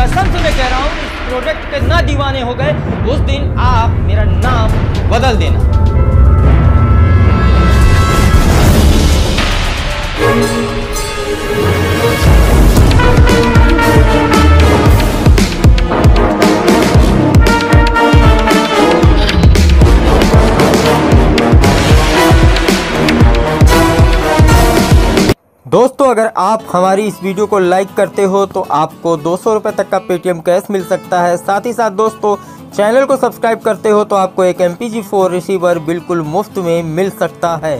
कसम से मैं कह रहा हूँ इस प्रोडक्ट के ना दीवाने हो गए उस दिन आप मेरा नाम बदल देना दोस्तों अगर आप हमारी इस वीडियो को लाइक करते हो तो आपको दो सौ तक का पेटीएम कैश मिल सकता है साथ ही साथ दोस्तों चैनल को सब्सक्राइब करते हो तो आपको एक एम पी रिसीवर बिल्कुल मुफ्त में मिल सकता है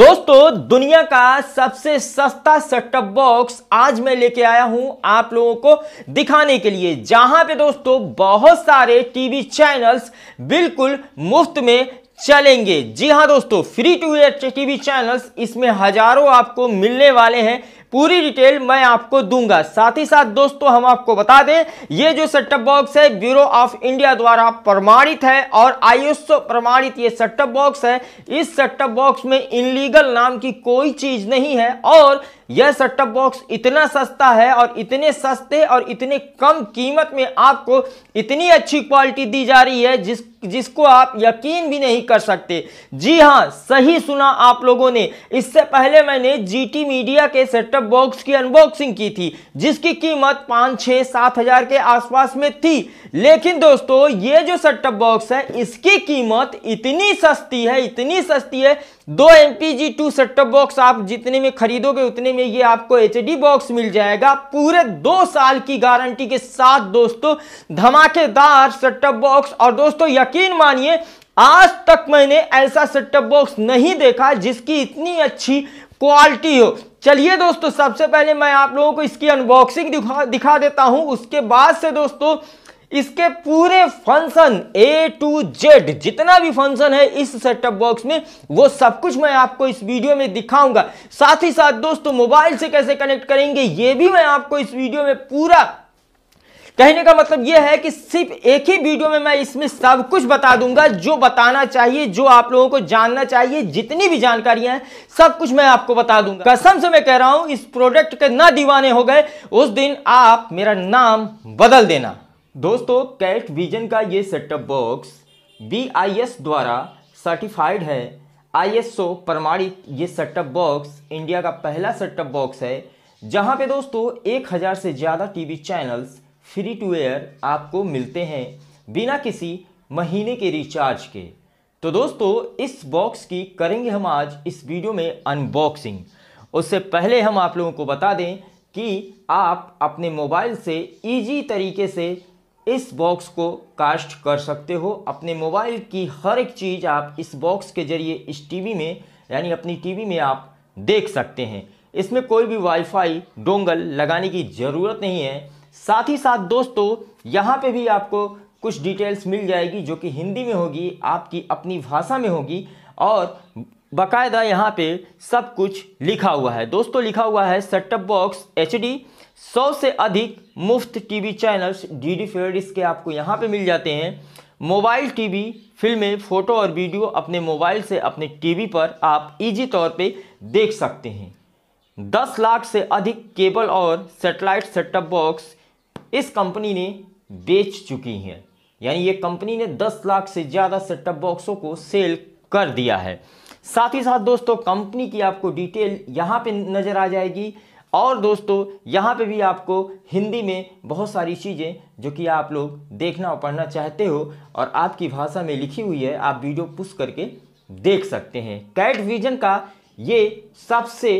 दोस्तों दुनिया का सबसे सस्ता सेटअप बॉक्स आज मैं लेके आया हूं आप लोगों को दिखाने के लिए जहां पे दोस्तों बहुत सारे टीवी चैनल्स बिल्कुल मुफ्त में चलेंगे जी हाँ दोस्तों free to air TV channels इसमें हजारों आपको मिलने वाले हैं पूरी डिटेल मैं आपको दूंगा साथ ही साथ दोस्तों हम आपको बता दें ये जो सेटअप बॉक्स है ब्यूरो ऑफ इंडिया द्वारा प्रमाणित है और आयुष प्रमाणित ये सेटअप बॉक्स है इस सेटअप बॉक्स में इनलीगल नाम की कोई चीज नहीं है और यह सेटअप बॉक्स इतना सस्ता है और इतने सस्ते और इतने कम कीमत में आपको इतनी अच्छी क्वालिटी दी जा रही है जिस जिसको आप यकीन भी नहीं कर सकते जी हाँ सही सुना आप लोगों ने इससे पहले मैंने जीटी मीडिया के सेटअप लैपटॉप बॉक्स की अनबॉक्सिंग की थी जिसकी कीमत पांच छह सात हजार के आसपास में थी लेकिन दोस्तों ये जो सेटअप बॉक्स है इसकी कीमत इतनी सस्ती है इतनी सस्ती है दो M P G two setup box आप जितने में खरीदोगे उतने में ये आपको एच बॉक्स मिल जाएगा पूरे दो साल की गारंटी के साथ दोस्तों धमाकेदार सेटअप बॉक्स और दोस्तों यकीन मानिए आज तक मैंने ऐसा सेटअप बॉक्स नहीं देखा जिसकी इतनी अच्छी क्वालिटी हो चलिए दोस्तों सबसे पहले मैं आप लोगों को इसकी अनबॉक्सिंग दिखा दिखा देता हूं उसके बाद से दोस्तों इसके पूरे फंक्शन ए टू जेड जितना भी फंक्शन है इस सेटअप बॉक्स में वो सब कुछ मैं आपको इस वीडियो में दिखाऊंगा साथ ही साथ दोस्तों मोबाइल से कैसे कनेक्ट करेंगे ये भी मैं आपको इस वीडियो में पूरा कहने का मतलब यह है कि सिर्फ एक ही वीडियो में मैं इसमें सब कुछ बता दूंगा जो बताना चाहिए जो आप लोगों को जानना चाहिए जितनी भी जानकारियां हैं सब कुछ मैं आपको बता दूंगा कसम से मैं कह रहा हूं इस प्रोडक्ट के ना दीवाने हो गए उस दिन आप मेरा नाम बदल देना दोस्तों कैट विजन का ये सेटअप बॉक्स बी द्वारा सर्टिफाइड है आई प्रमाणित ये सेटअप बॉक्स इंडिया का पहला सेटअप बॉक्स है जहां पे दोस्तों एक से ज़्यादा TV channels free to air आपको मिलते हैं बिना किसी महीने के रिचार्ज के तो दोस्तों इस बॉक्स की करेंगे हम आज इस वीडियो में अनबॉक्सिंग उससे पहले हम आप लोगों को बता दें कि आप अपने मोबाइल से इजी तरीके से इस बॉक्स को कास्ट कर सकते हो अपने मोबाइल की हर एक चीज़ आप इस बॉक्स के ज़रिए इस टीवी में यानी अपनी टीवी में आप देख सकते हैं इसमें कोई भी वाईफाई डोंगल लगाने की ज़रूरत नहीं है साथ ही साथ दोस्तों यहाँ पे भी आपको कुछ डिटेल्स मिल जाएगी जो कि हिंदी में होगी आपकी अपनी भाषा में होगी और बाकायदा यहाँ पे सब कुछ लिखा हुआ है दोस्तों लिखा हुआ है सेटअप बॉक्स एच डी सौ से अधिक मुफ्त TV channels D D favourites के आपको यहाँ पे मिल जाते हैं मोबाइल टीवी फिल्में फ़ोटो और वीडियो अपने मोबाइल से अपने टीवी पर आप इजी तौर पे देख सकते हैं दस लाख से अधिक केबल और सेटेलाइट सेटअप बॉक्स इस कंपनी ने बेच चुकी हैं यानी ये कंपनी ने 10 लाख से ज़्यादा सेटअप बॉक्सों को सेल कर दिया है साथ ही साथ दोस्तों कंपनी की आपको डिटेल यहाँ पे नज़र आ जाएगी और दोस्तों यहाँ पे भी आपको हिंदी में बहुत सारी चीज़ें जो कि आप लोग देखना और पढ़ना चाहते हो और आपकी भाषा में लिखी हुई है आप वीडियो पुश करके देख सकते हैं कैट विजन का ये सबसे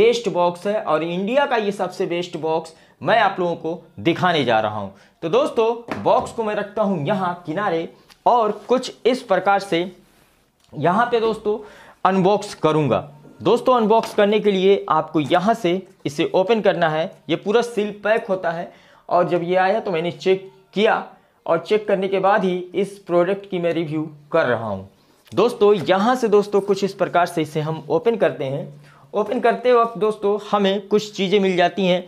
बेस्ट बॉक्स है और इंडिया का ये सबसे बेस्ट बॉक्स मैं आप लोगों को दिखाने जा रहा हूं तो दोस्तों बॉक्स को मैं रखता हूँ यहाँ किनारे और कुछ इस प्रकार से यहाँ पे दोस्तों अनबॉक्स करूंगा दोस्तों अनबॉक्स करने के लिए आपको यहाँ से इसे ओपन करना है ये पूरा सील पैक होता है और जब ये आया तो मैंने चेक किया और चेक करने के बाद ही इस प्रोडक्ट की मैं रिव्यू कर रहा हूँ दोस्तों यहाँ से दोस्तों कुछ इस प्रकार से इसे हम ओपन करते हैं ओपन करते वक्त दोस्तों हमें कुछ चीज़ें मिल जाती हैं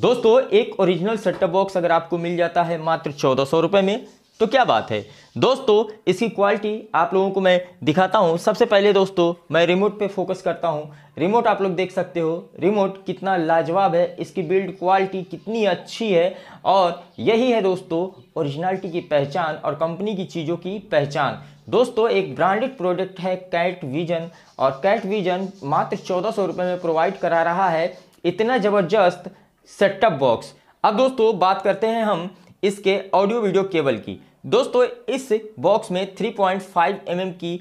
दोस्तों एक ओरिजिनल सेटअप बॉक्स अगर आपको मिल जाता है मात्र चौदह सौ रुपये में तो क्या बात है दोस्तों इसकी क्वालिटी आप लोगों को मैं दिखाता हूँ सबसे पहले दोस्तों मैं रिमोट पे फोकस करता हूँ रिमोट आप लोग देख सकते हो रिमोट कितना लाजवाब है इसकी बिल्ड क्वालिटी कितनी अच्छी है और यही है दोस्तों ओरिजिनलिटी की पहचान और कंपनी की चीज़ों की पहचान दोस्तों एक ब्रांडेड प्रोडक्ट है कैट विजन और कैट विजन मात्र चौदह सौ में प्रोवाइड करा रहा है इतना ज़बरदस्त सेटअप बॉक्स अब दोस्तों बात करते हैं हम इसके ऑडियो वीडियो केबल की दोस्तों इस बॉक्स में 3.5 पॉइंट mm की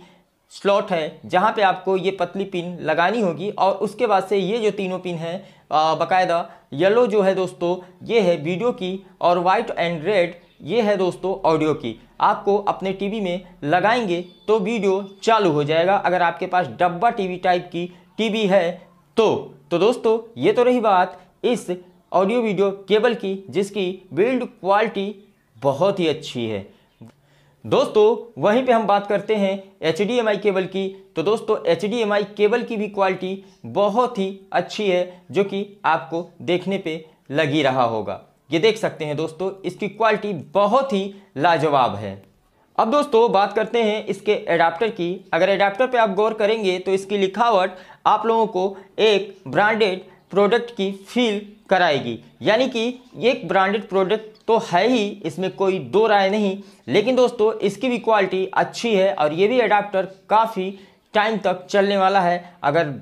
स्लॉट है जहाँ पे आपको ये पतली पिन लगानी होगी और उसके बाद से ये जो तीनों पिन है बाकायदा येलो जो है दोस्तों ये है वीडियो की और वाइट एंड रेड ये है दोस्तों ऑडियो की आपको अपने टीवी में लगाएंगे तो वीडियो चालू हो जाएगा अगर आपके पास डब्बा टीवी टाइप की टीवी है तो तो दोस्तों ये तो रही बात इस ऑडियो वीडियो केबल की जिसकी बिल्ड क्वालिटी बहुत ही अच्छी है दोस्तों वहीं पे हम बात करते हैं एच केबल की तो दोस्तों एच केबल की भी क्वालिटी बहुत ही अच्छी है जो कि आपको देखने पे लगी रहा होगा ये देख सकते हैं दोस्तों इसकी क्वालिटी बहुत ही लाजवाब है अब दोस्तों बात करते हैं इसके एडाप्टर की अगर एडाप्टर पे आप गौर करेंगे तो इसकी लिखावट आप लोगों को एक ब्रांडेड प्रोडक्ट की फील कराएगी यानी कि एक ब्रांडेड प्रोडक्ट तो है ही इसमें कोई दो राय नहीं लेकिन दोस्तों इसकी भी क्वालिटी अच्छी है और ये भी अडाप्टर काफ़ी टाइम तक चलने वाला है अगर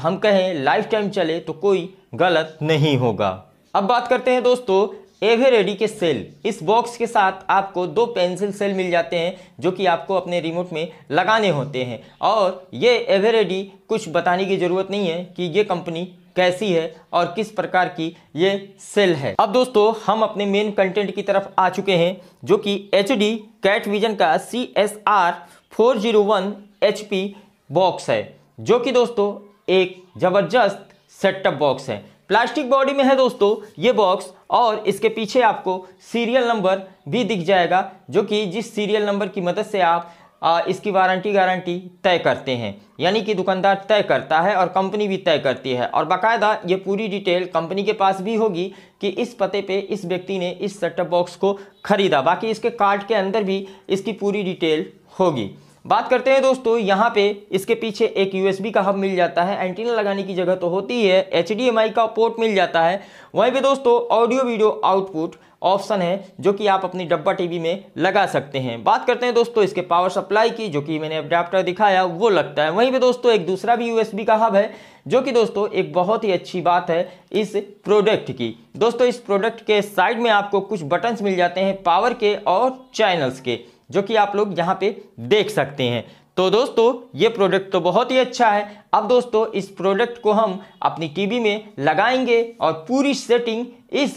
हम कहें लाइफ टाइम चले तो कोई गलत नहीं होगा अब बात करते हैं दोस्तों एवेरेडी के सेल इस बॉक्स के साथ आपको दो पेंसिल सेल मिल जाते हैं जो कि आपको अपने रिमोट में लगाने होते हैं और ये रेडी कुछ बताने की ज़रूरत नहीं है कि ये कंपनी कैसी है और किस प्रकार की ये सेल है अब दोस्तों हम अपने मेन कंटेंट की तरफ आ चुके हैं जो कि एच डी कैट विजन का C S R four zero one H P box है जो कि दोस्तों एक ज़बरदस्त सेटअप बॉक्स है प्लास्टिक बॉडी में है दोस्तों ये बॉक्स और इसके पीछे आपको सीरियल नंबर भी दिख जाएगा जो कि जिस सीरियल नंबर की मदद से आप आ, इसकी वारंटी गारंटी तय करते हैं यानी कि दुकानदार तय करता है और कंपनी भी तय करती है और बाकायदा ये पूरी डिटेल कंपनी के पास भी होगी कि इस पते पे इस व्यक्ति ने इस सेटअप बॉक्स को ख़रीदा बाकी इसके कार्ड के अंदर भी इसकी पूरी डिटेल होगी बात करते हैं दोस्तों यहाँ पे इसके पीछे एक यू का हब मिल जाता है एंटीना लगाने की जगह तो होती है एच का पोर्ट मिल जाता है वहीं पे दोस्तों ऑडियो वीडियो आउटपुट ऑप्शन है जो कि आप अपनी डब्बा टीवी में लगा सकते हैं बात करते हैं दोस्तों इसके पावर सप्लाई की जो कि मैंने अडाप्टर दिखाया वो लगता है वहीं पे दोस्तों एक दूसरा भी यूएसबी का हब है जो कि दोस्तों एक बहुत ही अच्छी बात है इस प्रोडक्ट की दोस्तों इस प्रोडक्ट के साइड में आपको कुछ बटन्स मिल जाते हैं पावर के और चैनल्स के जो कि आप लोग यहाँ पे देख सकते हैं तो दोस्तों ये प्रोडक्ट तो बहुत ही अच्छा है अब दोस्तों इस प्रोडक्ट को हम अपनी टीवी में लगाएंगे और पूरी सेटिंग इस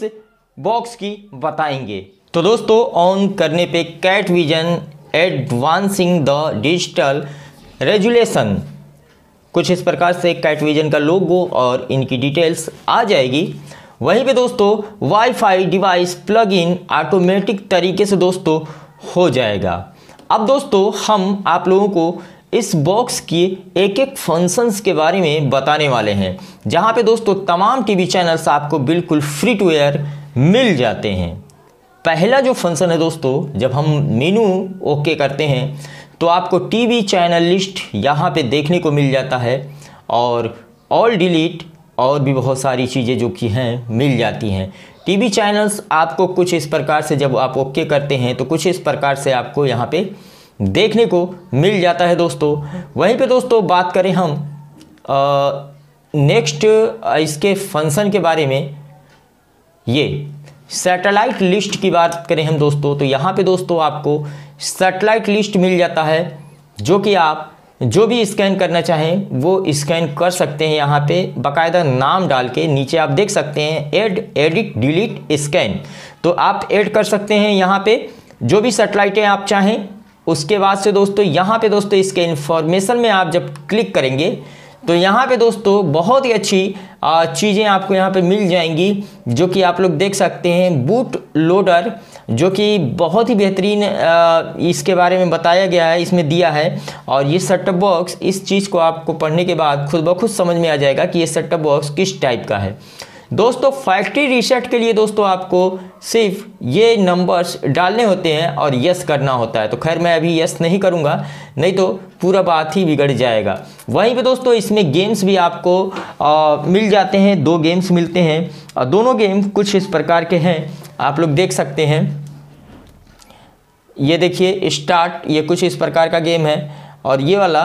बॉक्स की बताएंगे तो दोस्तों ऑन करने पे Cat Vision advancing the digital resolution कुछ इस प्रकार से कैट विजन का लोगो और इनकी डिटेल्स आ जाएगी वहीं पे दोस्तों WiFi device plug in automatic तरीके से दोस्तों हो जाएगा अब दोस्तों हम आप लोगों को इस बॉक्स की एक एक फंक्शंस के बारे में बताने वाले हैं जहाँ पे दोस्तों तमाम टीवी चैनल्स आपको बिल्कुल फ्री टू एयर मिल जाते हैं पहला जो फंक्शन है दोस्तों जब हम मीनू ओके करते हैं तो आपको टीवी चैनल लिस्ट यहाँ पे देखने को मिल जाता है और ऑल डिलीट और भी बहुत सारी चीज़ें जो कि हैं मिल जाती हैं टीवी चैनल्स आपको कुछ इस प्रकार से जब आप ओके करते हैं तो कुछ इस प्रकार से आपको यहाँ पे देखने को मिल जाता है दोस्तों वहीं पे दोस्तों बात करें हम नेक्स्ट इसके फंक्शन के बारे में ये सैटेलाइट लिस्ट की बात करें हम दोस्तों तो यहाँ पे दोस्तों आपको सैटेलाइट लिस्ट मिल जाता है जो कि आप जो भी स्कैन करना चाहें वो स्कैन कर सकते हैं यहाँ पे बकायदा नाम डाल के नीचे आप देख सकते हैं एड एडिट डिलीट स्कैन तो आप ऐड कर सकते हैं यहाँ पे जो भी सेटेलाइटें आप चाहें उसके बाद से दोस्तों यहाँ पे दोस्तों इसके इन्फॉर्मेशन में आप जब क्लिक करेंगे तो यहाँ पे दोस्तों बहुत ही अच्छी चीज़ें आपको यहाँ पे मिल जाएंगी जो कि आप लोग देख सकते हैं बूट लोडर जो कि बहुत ही बेहतरीन इसके बारे में बताया गया है इसमें दिया है और ये सेटअप बॉक्स इस चीज़ को आपको पढ़ने के बाद खुद ब खुद समझ में आ जाएगा कि ये सेटअप बॉक्स किस टाइप का है दोस्तों फैक्ट्री रिसेट के लिए दोस्तों आपको सिर्फ ये नंबर्स डालने होते हैं और यस करना होता है तो खैर मैं अभी यस नहीं करूँगा नहीं तो पूरा बात ही बिगड़ जाएगा वहीं पे दोस्तों इसमें गेम्स भी आपको आ, मिल जाते हैं दो गेम्स मिलते हैं और दोनों गेम कुछ इस प्रकार के हैं आप लोग देख सकते हैं ये देखिए स्टार्ट ये कुछ इस प्रकार का गेम है और ये वाला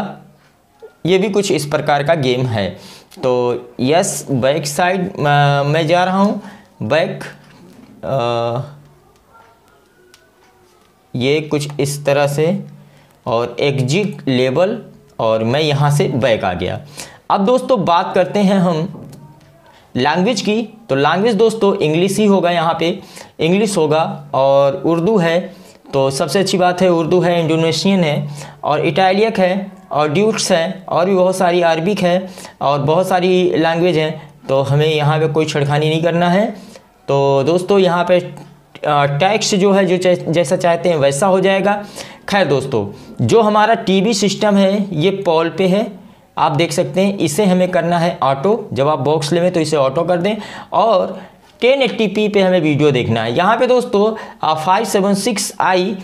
ये भी कुछ इस प्रकार का गेम है तो यस बैक साइड मैं जा रहा हूँ बैक ये कुछ इस तरह से और एग्जिट लेबल और मैं यहाँ से बैक आ गया अब दोस्तों बात करते हैं हम लैंग्वेज की तो लैंग्वेज दोस्तों इंग्लिश ही होगा यहाँ पे इंग्लिश होगा और उर्दू है तो सबसे अच्छी बात है उर्दू है इंडोनेशियन है और इटालियक है और ड्यूट्स है और भी बहुत सारी अरबिक है और बहुत सारी लैंग्वेज हैं तो हमें यहाँ पे कोई छड़खानी नहीं करना है तो दोस्तों यहाँ पे टैक्स जो है जो जैसा चाहते हैं वैसा हो जाएगा खैर दोस्तों जो हमारा टीवी सिस्टम है ये पॉल पे है आप देख सकते हैं इसे हमें करना है ऑटो जब आप बॉक्स लेवें तो इसे ऑटो कर दें और टेन एट्टी पी पे हमें वीडियो देखना है यहाँ पे दोस्तों फाइव सेवन सिक्स आई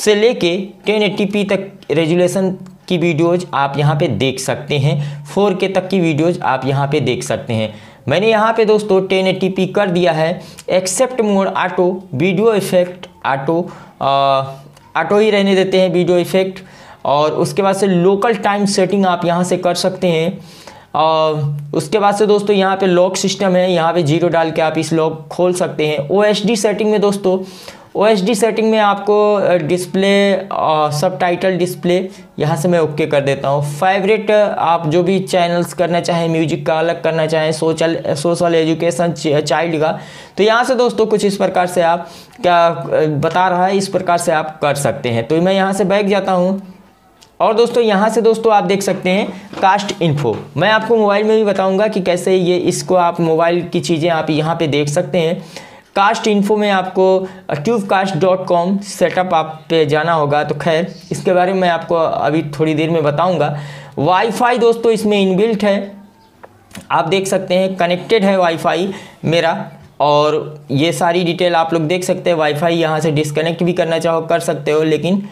से लेके टेन एट्टी पी तक रेजुलेशन की वीडियोज आप यहाँ पे देख सकते हैं फोर के तक की वीडियोज आप यहाँ पे देख सकते हैं मैंने यहाँ पे दोस्तों टेन पी कर दिया है except mode auto video effect auto auto ही रहने देते हैं वीडियो इफेक्ट और उसके बाद से लोकल टाइम सेटिंग आप यहाँ से कर सकते हैं और उसके बाद से दोस्तों यहाँ पे लॉक सिस्टम है यहाँ पे जीरो डाल के आप इस लॉक खोल सकते हैं ओ सेटिंग में दोस्तों ओ सेटिंग में आपको डिस्प्ले सब टाइटल डिस्प्ले यहाँ से मैं ओके कर देता हूँ फेवरेट आप जो भी चैनल्स करना चाहें म्यूजिक का अलग करना चाहें सोशल सोशल एजुकेशन चाइल्ड का तो यहाँ से दोस्तों कुछ इस प्रकार से आप क्या बता रहा है इस प्रकार से आप कर सकते हैं तो मैं यहाँ से बैग जाता हूँ और दोस्तों यहाँ से दोस्तों आप देख सकते हैं कास्ट इन्फो मैं आपको मोबाइल में भी बताऊँगा कि कैसे ये इसको आप मोबाइल की चीज़ें आप यहाँ पर देख सकते हैं कास्ट इन्फो में आपको ट्यूबकास्ट डॉट कॉम सेटअप आप पे जाना होगा तो खैर इसके बारे में मैं आपको अभी थोड़ी देर में बताऊँगा वाईफाई दोस्तों इसमें इनबिल्ट है आप देख सकते हैं कनेक्टेड है वाईफाई मेरा और ये सारी डिटेल आप लोग देख सकते हैं वाईफाई यहाँ से डिसकनेक्ट भी करना चाहो कर सकते हो लेकिन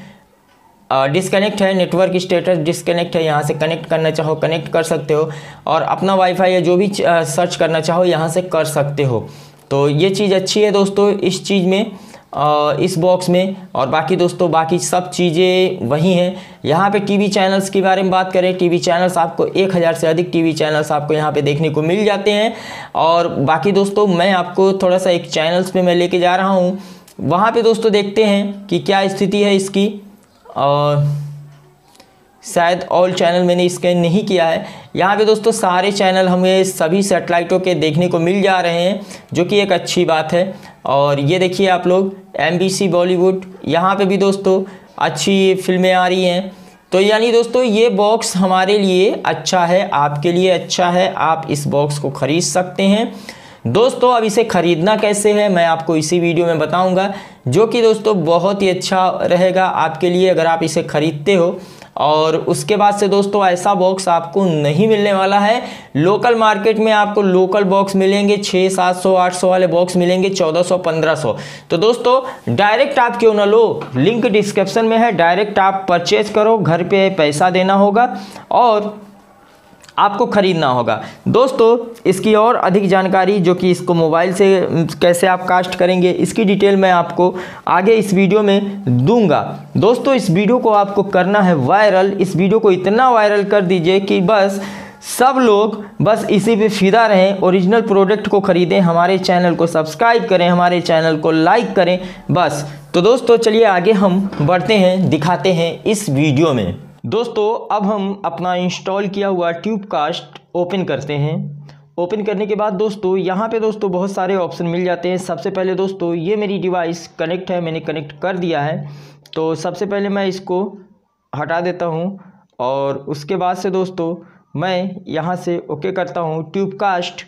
डिसकनेक्ट है नेटवर्क स्टेटस डिसकनेक्ट है यहाँ से कनेक्ट करना चाहो कनेक्ट कर सकते हो और अपना वाईफाई या जो भी सर्च करना चाहो यहाँ से कर सकते हो तो ये चीज़ अच्छी है दोस्तों इस चीज़ में आ, इस बॉक्स में और बाकी दोस्तों बाकी सब चीज़ें वही हैं यहाँ पे टीवी चैनल्स के बारे में बात करें टीवी चैनल्स आपको एक हज़ार से अधिक टीवी चैनल्स आपको यहाँ पे देखने को मिल जाते हैं और बाकी दोस्तों मैं आपको थोड़ा सा एक चैनल्स पे मैं लेके जा रहा हूँ वहाँ पे दोस्तों देखते हैं कि क्या स्थिति है इसकी और शायद ऑल चैनल मैंने स्कैन नहीं किया है यहाँ पे दोस्तों सारे चैनल हमें सभी सेटेलाइटों के देखने को मिल जा रहे हैं जो कि एक अच्छी बात है और ये देखिए आप लोग एम बॉलीवुड यहाँ पे भी दोस्तों अच्छी फिल्में आ रही हैं तो यानी दोस्तों ये बॉक्स हमारे लिए अच्छा है आपके लिए अच्छा है आप इस बॉक्स को ख़रीद सकते हैं दोस्तों अब इसे ख़रीदना कैसे है मैं आपको इसी वीडियो में बताऊंगा जो कि दोस्तों बहुत ही अच्छा रहेगा आपके लिए अगर आप इसे ख़रीदते हो और उसके बाद से दोस्तों ऐसा बॉक्स आपको नहीं मिलने वाला है लोकल मार्केट में आपको लोकल बॉक्स मिलेंगे छः सात सौ आठ सौ वाले बॉक्स मिलेंगे चौदह सौ पंद्रह सौ तो दोस्तों डायरेक्ट आप क्यों ना लो लिंक डिस्क्रिप्शन में है डायरेक्ट आप परचेज करो घर पे पैसा देना होगा और आपको ख़रीदना होगा दोस्तों इसकी और अधिक जानकारी जो कि इसको मोबाइल से कैसे आप कास्ट करेंगे इसकी डिटेल मैं आपको आगे इस वीडियो में दूंगा दोस्तों इस वीडियो को आपको करना है वायरल इस वीडियो को इतना वायरल कर दीजिए कि बस सब लोग बस इसी पे फिदा रहें ओरिजिनल प्रोडक्ट को ख़रीदें हमारे चैनल को सब्सक्राइब करें हमारे चैनल को लाइक करें बस तो दोस्तों चलिए आगे हम बढ़ते हैं दिखाते हैं इस वीडियो में दोस्तों अब हम अपना इंस्टॉल किया हुआ ट्यूबकास्ट ओपन करते हैं ओपन करने के बाद दोस्तों यहाँ पे दोस्तों बहुत सारे ऑप्शन मिल जाते हैं सबसे पहले दोस्तों ये मेरी डिवाइस कनेक्ट है मैंने कनेक्ट कर दिया है तो सबसे पहले मैं इसको हटा देता हूँ और उसके बाद से दोस्तों मैं यहाँ से ओके करता हूँ ट्यूबकास्ट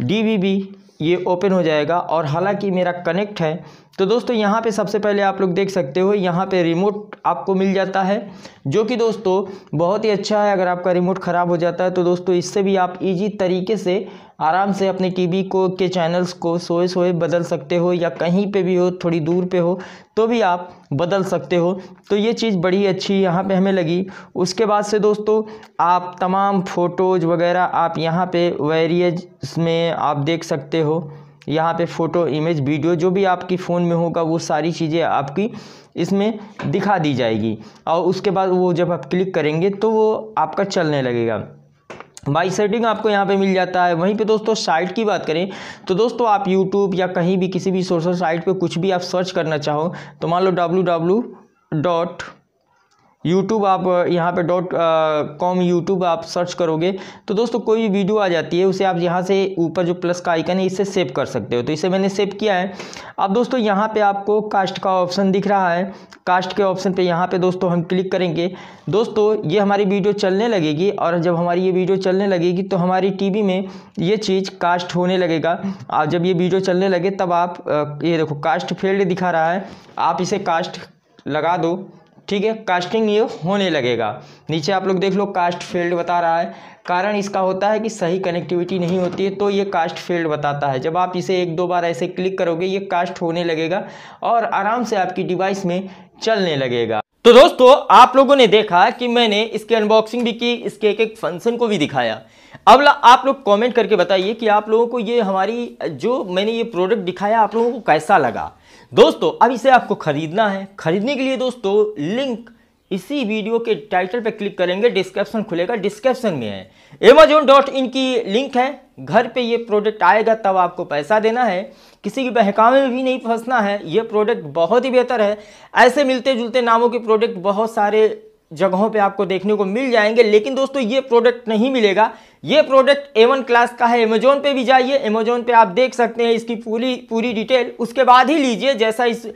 डी ये ओपन हो जाएगा और हालाँकि मेरा कनेक्ट है तो दोस्तों यहाँ पे सबसे पहले आप लोग देख सकते हो यहाँ पे रिमोट आपको मिल जाता है जो कि दोस्तों बहुत ही अच्छा है अगर आपका रिमोट ख़राब हो जाता है तो दोस्तों इससे भी आप इजी तरीके से आराम से अपने टीवी को के चैनल्स को सोए सोए बदल सकते हो या कहीं पे भी हो थोड़ी दूर पे हो तो भी आप बदल सकते हो तो ये चीज़ बड़ी अच्छी यहाँ पर हमें लगी उसके बाद से दोस्तों आप तमाम फ़ोटोज़ वगैरह आप यहाँ पर वेरियज में आप देख सकते हो यहाँ पे फ़ोटो इमेज वीडियो जो भी आपकी फ़ोन में होगा वो सारी चीज़ें आपकी इसमें दिखा दी जाएगी और उसके बाद वो जब आप क्लिक करेंगे तो वो आपका चलने लगेगा बाई सेटिंग आपको यहाँ पे मिल जाता है वहीं पे दोस्तों साइट की बात करें तो दोस्तों आप यूट्यूब या कहीं भी किसी भी सोशल साइट पे कुछ भी आप सर्च करना चाहो तो मान लो डब्ल्यू डब्ल्यू डॉट यूट्यूब आप यहाँ पे डॉट कॉम यूट्यूब आप सर्च करोगे तो दोस्तों कोई भी वीडियो आ जाती है उसे आप यहाँ से ऊपर जो प्लस का आइकन है इसे सेव कर सकते हो तो इसे मैंने सेव किया है अब दोस्तों यहाँ पे आपको कास्ट का ऑप्शन दिख रहा है कास्ट के ऑप्शन पे यहाँ पे दोस्तों हम क्लिक करेंगे दोस्तों ये हमारी वीडियो चलने लगेगी और जब हमारी ये वीडियो चलने लगेगी तो हमारी टी में ये चीज़ कास्ट होने लगेगा और जब ये वीडियो चलने लगे तब आप ये देखो कास्ट फील्ड दिखा रहा है आप इसे कास्ट लगा दो ठीक है कास्टिंग ये होने लगेगा नीचे आप लोग देख लो कास्ट फील्ड बता रहा है कारण इसका होता है कि सही कनेक्टिविटी नहीं होती है तो ये कास्ट फील्ड बताता है जब आप इसे एक दो बार ऐसे क्लिक करोगे ये कास्ट होने लगेगा और आराम से आपकी डिवाइस में चलने लगेगा तो दोस्तों आप लोगों ने देखा कि मैंने इसके अनबॉक्सिंग भी की इसके एक एक फंक्शन को भी दिखाया अब आप लोग कमेंट करके बताइए कि आप लोगों को ये हमारी जो मैंने ये प्रोडक्ट दिखाया आप लोगों को कैसा लगा दोस्तों अब इसे आपको खरीदना है खरीदने के लिए दोस्तों लिंक इसी वीडियो के टाइटल पर क्लिक करेंगे डिस्क्रिप्शन खुलेगा डिस्क्रिप्शन में है एमेजोन डॉट इन की लिंक है घर पे ये प्रोडक्ट आएगा तब आपको पैसा देना है किसी की बहकावे में भी नहीं फंसना है ये प्रोडक्ट बहुत ही बेहतर है ऐसे मिलते जुलते नामों के प्रोडक्ट बहुत सारे जगहों पे आपको देखने को मिल जाएंगे लेकिन दोस्तों ये प्रोडक्ट नहीं मिलेगा ये प्रोडक्ट वन क्लास का है अमेजोन पे भी जाइए अमेजोन पे आप देख सकते हैं इसकी पूरी पूरी डिटेल उसके बाद ही लीजिए जैसा इस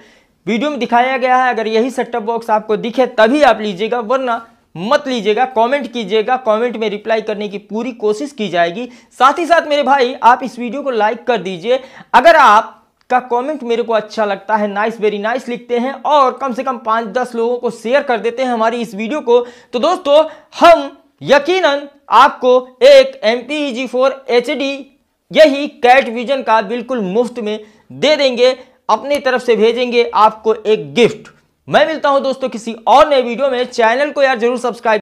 वीडियो में दिखाया गया है अगर यही सेटअप बॉक्स आपको दिखे तभी आप लीजिएगा वरना मत लीजिएगा कमेंट कीजिएगा कमेंट में रिप्लाई करने की पूरी कोशिश की जाएगी साथ ही साथ मेरे भाई आप इस वीडियो को लाइक कर दीजिए अगर आप का कमेंट मेरे को अच्छा लगता है नाइस वेरी नाइस लिखते हैं और कम से कम पाँच दस लोगों को शेयर कर देते हैं हमारी इस वीडियो को तो दोस्तों हम यकीनन आपको एक M P G four H D यही कैट विजन का बिल्कुल मुफ्त में दे देंगे अपनी तरफ से भेजेंगे आपको एक गिफ्ट मैं मिलता हूं दोस्तों किसी और नए वीडियो में चैनल को यार जरूर सब्सक्राइब